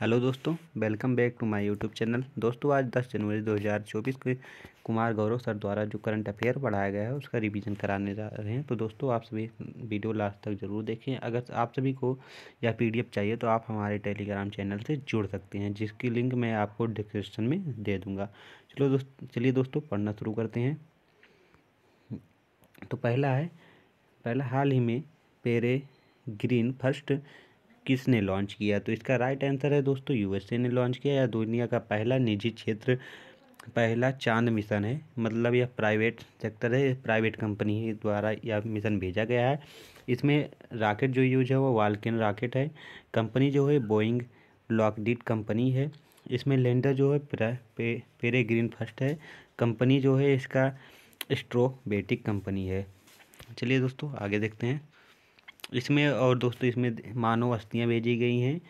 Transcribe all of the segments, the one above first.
hello दोस्तों welcome back to my YouTube channel दोस्तों आज 10 जनवरी 2024 के कुमार गौरव सर द्वारा जो करंट अफेयर पढ़ाया गया है उसका रिवीजन कराने जा रहे हैं तो दोस्तों आप सभी वीडियो लास्ट तक जरूर देखें अगर आप सभी को यह पीडीएफ चाहिए तो आप हमारे टेलीग्राम चैनल से जुड़ सकते हैं जिसकी लिंक मैं आपको डिस्क्रिप्शन में दे दूँगा चलो दोस्त चलिए दोस्तों पढ़ना शुरू करते हैं तो पहला है पहला हाल ही में पेरे ग्रीन फर्स्ट किसने लॉन्च किया तो इसका राइट आंसर है दोस्तों यूएसए ने लॉन्च किया या दुनिया का पहला निजी क्षेत्र पहला चांद मिशन है मतलब यह प्राइवेट सेक्टर है प्राइवेट कंपनी द्वारा यह मिशन भेजा गया है इसमें राकेट जो यूज है वो वालकिन राकेट है कंपनी जो है बोइंग लॉकडिट कंपनी है इसमें लैंडर जो है पे, पेरे ग्रीन फर्स्ट है कंपनी जो है इसका स्ट्रोबेटिक कंपनी है चलिए दोस्तों आगे देखते हैं इसमें और दोस्तों इसमें मानव अस्थियाँ भेजी गई हैं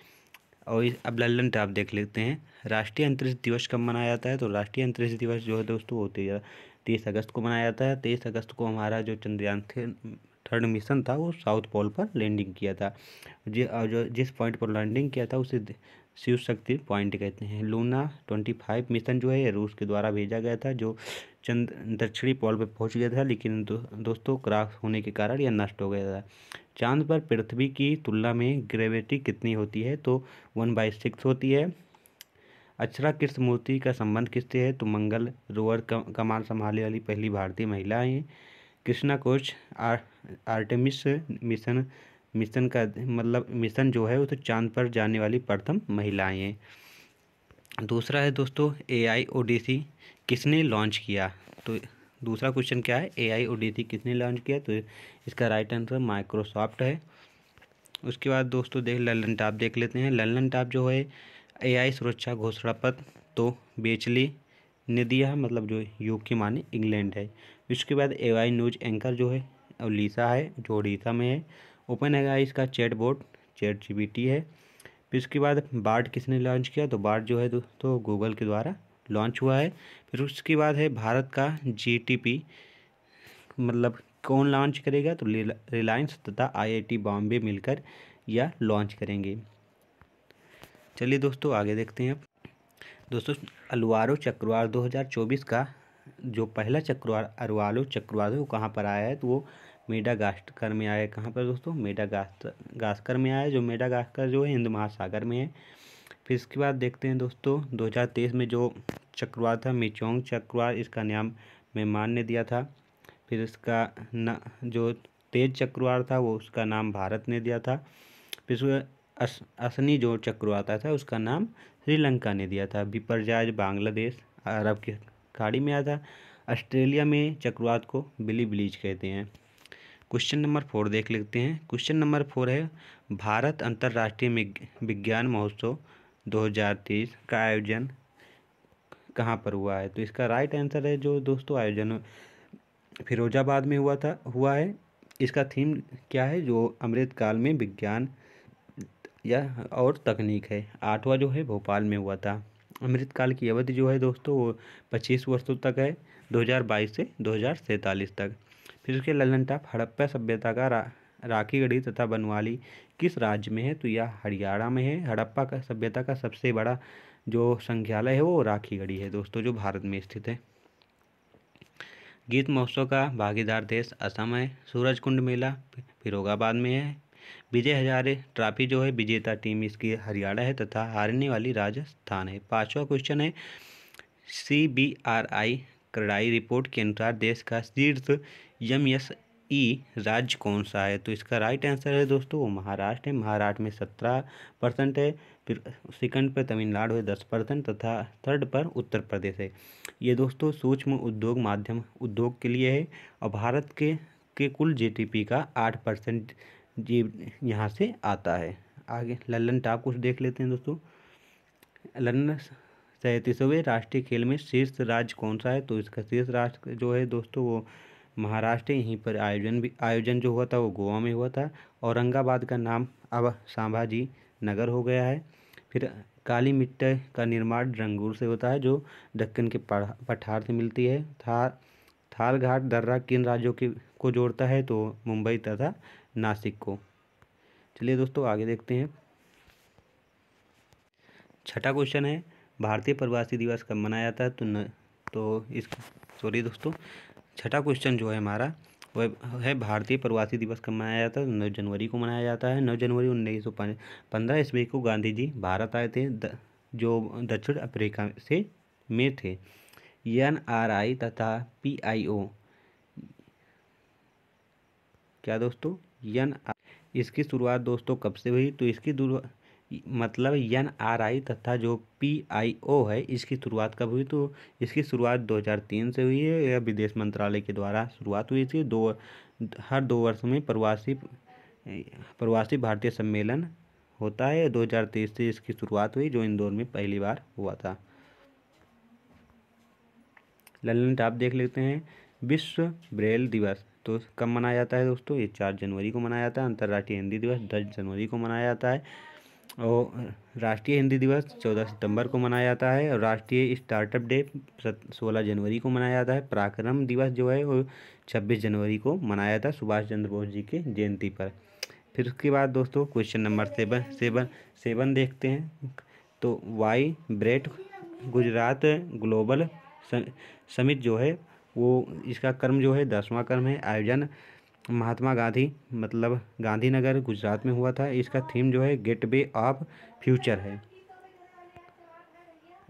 और इस अब लल्लन टाप देख लेते हैं राष्ट्रीय अंतरिक्ष दिवस कब मनाया जाता है तो राष्ट्रीय अंतरिक्ष दिवस जो है दोस्तों वो तेईस अगस्त को मनाया जाता है तेईस अगस्त को हमारा जो चंद्रयान थे थर्ड मिशन था वो साउथ पोल पर लैंडिंग किया था जि, जो जिस पॉइंट पर लैंडिंग किया था उसे शिव शक्ति पॉइंट कहते हैं लूना ट्वेंटी फाइव मिशन जो है रूस के द्वारा भेजा गया था जो चंद दक्षिणी पोल पर पहुंच गया था लेकिन दो, दोस्तों क्रॉस होने के कारण यह नष्ट हो गया था चांद पर पृथ्वी की तुलना में ग्रेविटी कितनी होती है तो वन बाई सिक्स होती है अक्षरा कृष्णमूर्ति का संबंध किससे है तो मंगल रोवर कमान संभालने वाली पहली भारतीय महिला हैं कृष्णा कोच आर आर्टेमिस मिशन मिशन का मतलब मिशन जो है वो तो चांद पर जाने वाली प्रथम महिलाएं हैं दूसरा है दोस्तों ए आई किसने लॉन्च किया तो दूसरा क्वेश्चन क्या है ए आई किसने लॉन्च किया तो इसका राइट आंसर माइक्रोसॉफ्ट है उसके बाद दोस्तों देख लल्लन टाप देख लेते हैं लल्लन टाप जो है ए आई सुरक्षा घोषणा पत्र तो बेचली ने दिया मतलब जो यू के माने इंग्लैंड है उसके बाद ए आई न्यूज एंकर जो है उड़ीसा है जो उड़ीसा में है ओपन है गाइस इसका चैट बोर्ड चैट जी है फिर उसके बाद बार्ड किसने लॉन्च किया तो बार्ड जो है दोस्तों गूगल के द्वारा लॉन्च हुआ है फिर उसके बाद है भारत का जी मतलब कौन लॉन्च करेगा तो रिलायंस तथा आईआईटी बॉम्बे मिलकर यह लॉन्च करेंगे चलिए दोस्तों आगे देखते हैं दोस्तों अलवारो चक्रवार 2024 का जो पहला चक्रवार अलवारो चक्रवार है वो कहाँ पर आया है तो वो मेडा गास्कर में आया कहाँ पर दोस्तों मेडा गास्कर में आया जो मेडा गास्कर जो है हिंद महासागर में है फिर इसके बाद देखते हैं दोस्तों 2023 में जो चक्रवात था मिचोंग चक्रवात इसका नाम मेहमान ने दिया था फिर इसका न जो तेज चक्रवात था वो उसका नाम भारत ने दिया था फिर उसका अस, असनी जो चक्रवात आया था उसका नाम श्रीलंका ने दिया था बिपरजाज बांग्लादेश अरब की खाड़ी में आया था ऑस्ट्रेलिया में चक्रवात को बिली ब्लीच कहते हैं क्वेश्चन नंबर फोर देख लेते हैं क्वेश्चन नंबर फोर है भारत अंतर्राष्ट्रीय विज्ञान महोत्सव 2023 का आयोजन कहाँ पर हुआ है तो इसका राइट आंसर है जो दोस्तों आयोजन फिरोजाबाद में हुआ था हुआ है इसका थीम क्या है जो अमृतकाल में विज्ञान या और तकनीक है आठवां जो है भोपाल में हुआ था अमृतकाल की अवधि जो है दोस्तों वो पच्चीस वर्षों तक है 2022 से दो तक फिर उसके ललन टॉप हड़प्पा सभ्यता का रा, राखीगढ़ी तथा बनवाली किस राज्य में है तो यह हरियाणा में है हड़प्पा का सभ्यता का सबसे बड़ा जो संख्यालय है वो राखीगढ़ी है दोस्तों जो भारत में स्थित है गीत महोत्सव का भागीदार देश असम है सूरज कुंड मेला फिरोगाबाद में है विजय हजारे ट्रॉफी जो है विजेता टीम इसकी हरियाणा है तथा हारने वाली राजस्थान है पांचवा क्वेश्चन है सी बी आर आई क्रड़ाई रिपोर्ट के अनुसार देश का शीर्ष यम यस ई राज्य कौन सा है तो इसका राइट आंसर है दोस्तों वो महाराष्ट्र है महाराष्ट्र में सत्रह परसेंट है फिर सेकंड पर तमिलनाडु है दस परसेंट तथा थर्ड पर उत्तर प्रदेश है ये दोस्तों सूक्ष्म उद्योग माध्यम उद्योग के लिए है और भारत के के कुल जीडीपी का आठ परसेंट जी यहाँ से आता है आगे लल्लन टॉप कुछ देख लेते हैं दोस्तों लल्लन सैंतीसवें राष्ट्रीय खेल में शीर्ष राज्य कौन सा है तो इसका शीर्ष राष्ट्र जो है दोस्तों वो महाराष्ट्र यहीं पर आयोजन भी आयोजन जो हुआ था वो गोवा में हुआ था औरंगाबाद का नाम अब सांभाजी नगर हो गया है फिर काली मिट्टी का निर्माण रंगूर से होता है जो दक्कन के पठार से मिलती है था थाल घाट दर्रा किन राज्यों के को जोड़ता है तो मुंबई तथा नासिक को चलिए दोस्तों आगे देखते हैं छठा क्वेश्चन है भारतीय प्रवासी दिवस कब मनाया जाता है तो न तो इस सॉरी दोस्तों छठा क्वेश्चन जो है हमारा वह है भारतीय प्रवासी दिवस कब मनाया जाता है नौ जनवरी को मनाया जाता है नौ जनवरी उन्नीस सौ पंद्रह ईस्वी को गांधी जी भारत आए थे द, जो दक्षिण अफ्रीका से में थे एन आर आई तथा पी आई ओ क्या दोस्तों एन इसकी शुरुआत दोस्तों कब से हुई तो इसकी मतलब एन आर आई तथा जो पी आई ओ है इसकी शुरुआत कब हुई तो इसकी शुरुआत 2003 से हुई है यह विदेश मंत्रालय के द्वारा शुरुआत हुई थी दो हर दो वर्ष में प्रवासी प्रवासी भारतीय सम्मेलन होता है 2023 से इसकी शुरुआत हुई जो इंदौर में पहली बार हुआ था ललन टाप देख लेते हैं विश्व ब्रेल दिवस तो कब मनाया जाता है दोस्तों ये चार जनवरी को मनाया जाता है अंतर्राष्ट्रीय हिंदी दिवस दस जनवरी को मनाया जाता है और राष्ट्रीय हिंदी दिवस चौदह सितंबर को मनाया जाता है और राष्ट्रीय स्टार्टअप डे सोलह जनवरी को मनाया जाता है पराक्रम दिवस जो है वो छब्बीस जनवरी को मनाया जाता है सुभाष चंद्र बोस जी की जयंती पर फिर उसके बाद दोस्तों question number seven seven seven देखते हैं तो vibrant Gujarat global summit जो है वो इसका कर्म जो है दसवां कर्म है आयोजन महात्मा गांधी मतलब गांधीनगर गुजरात में हुआ था इसका थीम जो है गेट वे ऑफ फ्यूचर है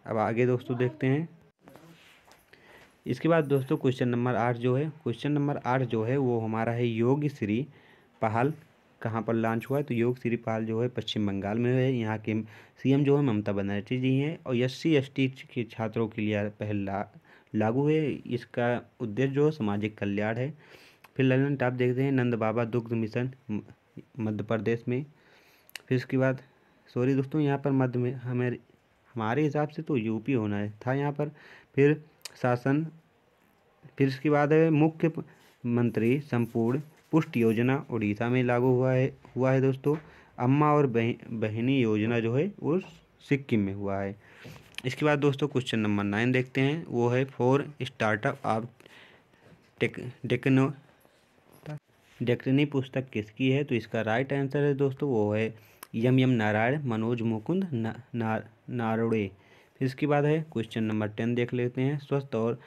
अब आगे दोस्तों देखते हैं इसके बाद दोस्तों क्वेश्चन नंबर आठ जो है क्वेश्चन नंबर आठ जो है वो हमारा है योग श्री पहल कहाँ पर लॉन्च हुआ है तो योग श्री पहल जो है पश्चिम बंगाल में है यहाँ के सीएम जो है ममता बनर्जी जी हैं और एस सी एस टी के छात्रों के लिए पहल ला, लागू है इसका उद्देश्य जो है सामाजिक कल्याण है फिर ललन टॉप देखते हैं नंद बाबा दुग्ध मिशन मध्य प्रदेश में फिर उसके बाद सॉरी दोस्तों यहाँ पर मध्य में हमारे हमारे हिसाब से तो यूपी होना है था यहाँ पर फिर शासन फिर इसके बाद है मुख्य मंत्री संपूर्ण पुष्ट योजना उड़ीसा में लागू हुआ है हुआ है दोस्तों अम्मा और बह, बहनी योजना जो है वो सिक्किम में हुआ है इसके बाद दोस्तों क्वेश्चन नंबर नाइन देखते हैं वो है फोर स्टार्टअप आप टेक टेक्नो डेक्टनी पुस्तक किसकी है तो इसका राइट आंसर है दोस्तों वो है यम यम नारायण मनोज मुकुंद ना, ना, नारोड़े इसके बाद है क्वेश्चन नंबर टेन देख लेते हैं स्वस्थ और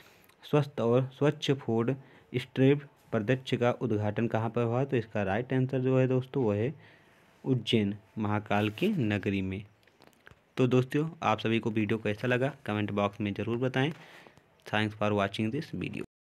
स्वस्थ और स्वच्छ फूड स्ट्रीप प्रदक्ष का उद्घाटन कहाँ पर हुआ तो इसका राइट आंसर जो है दोस्तों वो है उज्जैन महाकाल की नगरी में तो दोस्तों आप सभी को वीडियो कैसा लगा कमेंट बॉक्स में ज़रूर बताएं thanks for watching this video